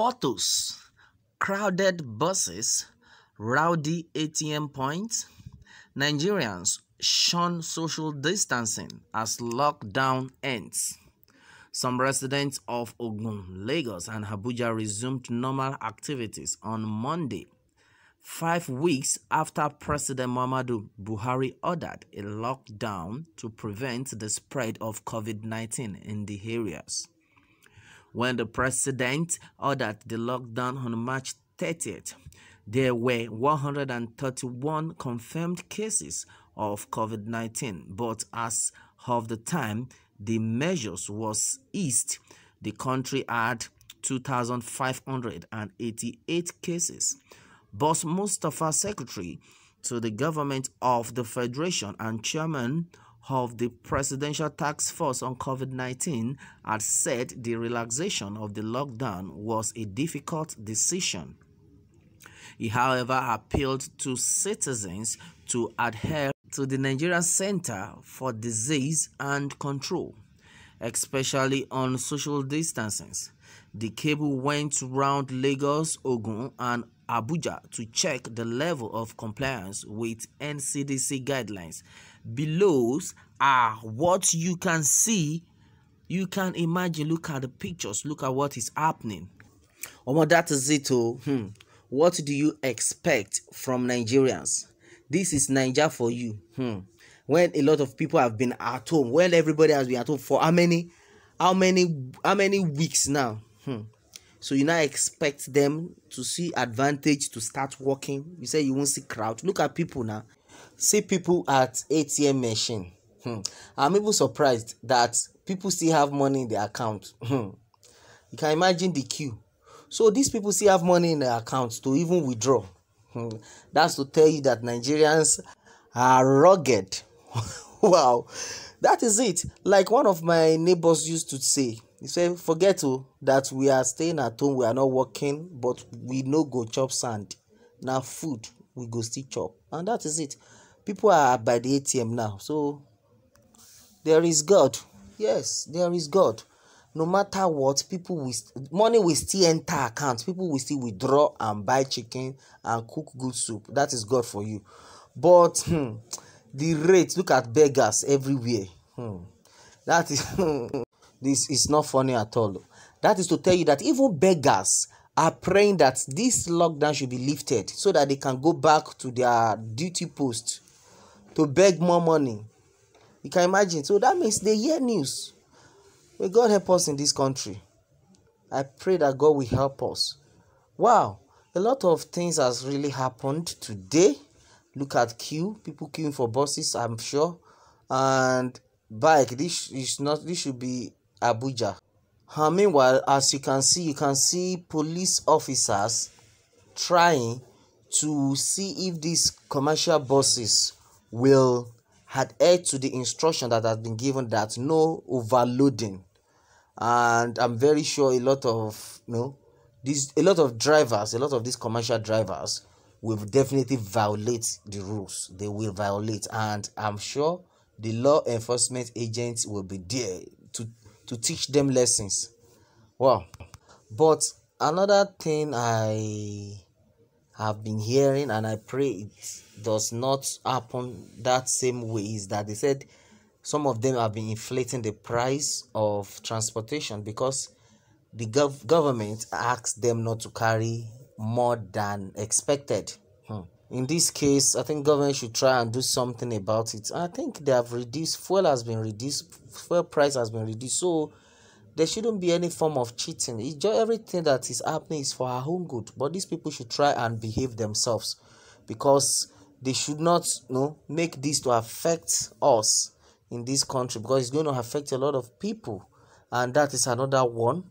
Photos Crowded buses, rowdy ATM points. Nigerians shun social distancing as lockdown ends. Some residents of Ogun, Lagos, and Abuja resumed normal activities on Monday, five weeks after President Muhammadu Buhari ordered a lockdown to prevent the spread of COVID 19 in the areas when the president ordered the lockdown on March 30th. There were 131 confirmed cases of COVID 19, but as of the time the measures was eased, the country had 2,588 cases. Boss Mustafa, secretary to the government of the Federation and chairman of the Presidential Task Force on COVID 19 had said the relaxation of the lockdown was a difficult decision. He, however, appealed to citizens to adhere to the Nigerian Center for Disease and Control, especially on social distancing. The cable went round Lagos, Ogun, and Abuja to check the level of compliance with NCDC guidelines belows are what you can see you can imagine look at the pictures look at what is happening Omo, that is it oh hmm. what do you expect from nigerians this is niger for you hmm. when a lot of people have been at home when everybody has been at home for how many how many how many weeks now hmm. so you now expect them to see advantage to start working you say you won't see crowd look at people now see people at atm machine hmm. i'm even surprised that people still have money in their account hmm. you can imagine the queue so these people still have money in their accounts to even withdraw hmm. that's to tell you that nigerians are rugged wow that is it like one of my neighbors used to say he said forget that we are staying at home we are not working but we no go chop sand Now food we go still chop and that is it people are by the atm now so there is god yes there is god no matter what people will money will still enter account people will still withdraw and buy chicken and cook good soup that is god for you but hmm, the rate look at beggars everywhere hmm, that is this is not funny at all that is to tell you that even beggars are praying that this lockdown should be lifted so that they can go back to their duty post to beg more money. You can imagine. So that means they hear news. May God help us in this country. I pray that God will help us. Wow, a lot of things has really happened today. Look at queue, people queuing for buses, I'm sure. And bike, this is not this should be Abuja. And meanwhile, as you can see, you can see police officers trying to see if these commercial buses will adhere to the instruction that has been given that no overloading. And I'm very sure a lot of you know these a lot of drivers, a lot of these commercial drivers will definitely violate the rules. They will violate, and I'm sure the law enforcement agents will be there to to teach them lessons well, but another thing i have been hearing and i pray it does not happen that same way is that they said some of them have been inflating the price of transportation because the gov- government asked them not to carry more than expected hmm in this case i think government should try and do something about it i think they have reduced fuel has been reduced fuel price has been reduced so there shouldn't be any form of cheating it's just everything that is happening is for our own good but these people should try and behave themselves because they should not you know, make this to affect us in this country because it's going to affect a lot of people and that is another one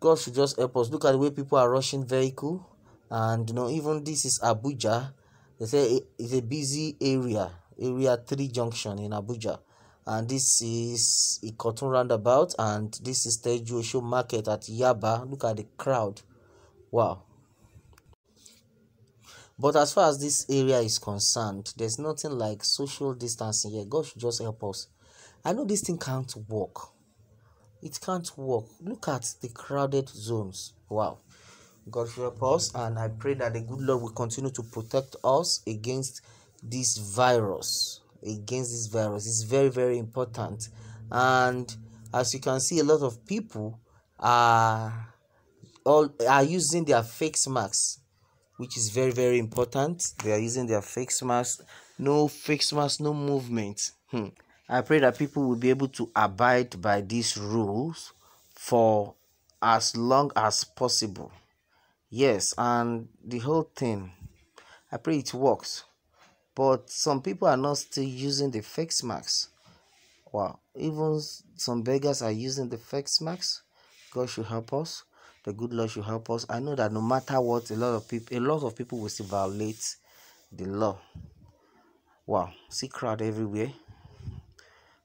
god should just help us look at the way people are rushing vehicle and you know even this is abuja they say it's a busy area area 3 junction in abuja and this is a cotton roundabout and this is the show market at yaba look at the crowd wow but as far as this area is concerned there's nothing like social distancing here god should just help us i know this thing can't work it can't work look at the crowded zones wow God help us, and I pray that the good Lord will continue to protect us against this virus. Against this virus, it's very, very important. And as you can see, a lot of people are all are using their face masks, which is very, very important. They are using their face masks. No face masks, no movement. Hmm. I pray that people will be able to abide by these rules for as long as possible yes and the whole thing i pray it works but some people are not still using the face max wow even some beggars are using the face max god should help us the good lord should help us i know that no matter what a lot of people a lot of people will still violate the law wow see crowd everywhere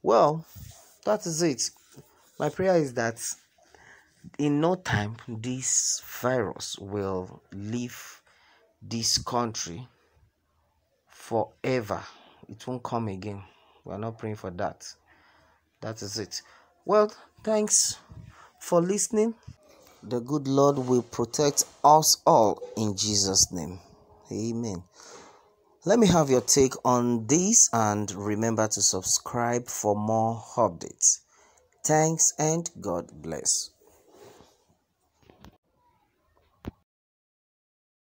well that is it my prayer is that in no time this virus will leave this country forever it won't come again we're not praying for that that is it well thanks for listening the good lord will protect us all in jesus name amen let me have your take on this and remember to subscribe for more updates thanks and god bless